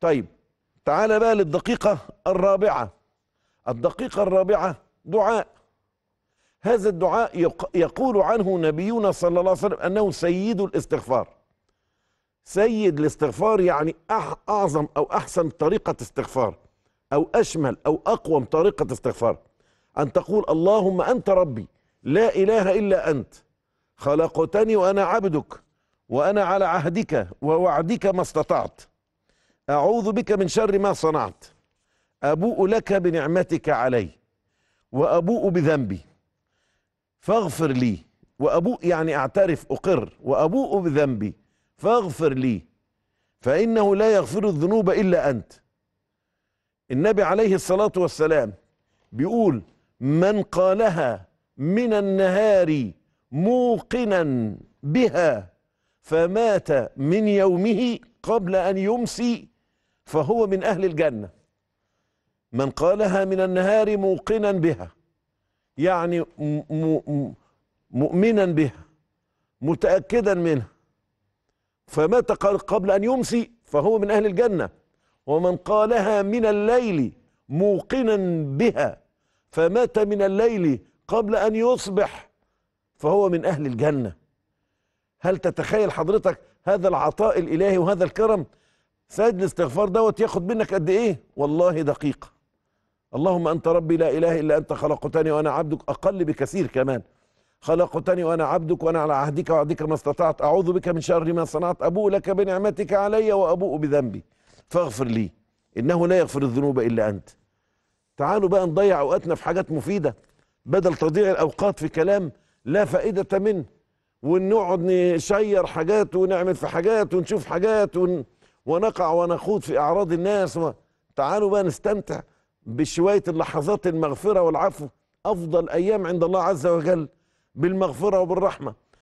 طيب تعال بقى للدقيقة الرابعة الدقيقة الرابعة دعاء هذا الدعاء يقول عنه نبينا صلى الله عليه وسلم أنه سيد الاستغفار سيد الاستغفار يعني أعظم أو أحسن طريقة استغفار أو أشمل أو أقوم طريقة استغفار أن تقول اللهم أنت ربي لا إله إلا أنت خلقتني وأنا عبدك وأنا على عهدك ووعدك ما استطعت أعوذ بك من شر ما صنعت أبوء لك بنعمتك علي وأبوء بذنبي فاغفر لي وأبوء يعني أعترف أقر وأبوء بذنبي فاغفر لي فإنه لا يغفر الذنوب إلا أنت النبي عليه الصلاة والسلام بيقول من قالها من النهار موقنا بها فمات من يومه قبل أن يمسي فهو من أهل الجنة من قالها من النهار موقنا بها يعني مؤمنا بها متأكدا منها فمات قبل أن يمسي فهو من أهل الجنة ومن قالها من الليل موقنا بها فمات من الليل قبل أن يصبح فهو من أهل الجنة هل تتخيل حضرتك هذا العطاء الإلهي وهذا الكرم؟ سيد الاستغفار دوت ياخد منك قد ايه والله دقيقه اللهم انت ربي لا اله الا انت خلقتني وانا عبدك اقل بكثير كمان خلقتني وانا عبدك وانا على عهدك وعهدك ما استطعت اعوذ بك من شر ما صنعت ابوء لك بنعمتك علي وابوء بذنبي فاغفر لي انه لا يغفر الذنوب الا انت تعالوا بقى نضيع اوقاتنا في حاجات مفيده بدل تضيع الاوقات في كلام لا فائده منه ونقعد نشير حاجات ونعمل في حاجات ونشوف حاجات ون... ونقع ونخوض في أعراض الناس و... تعالوا بقى نستمتع بشوية اللحظات المغفرة والعفو أفضل أيام عند الله عز وجل بالمغفرة وبالرحمة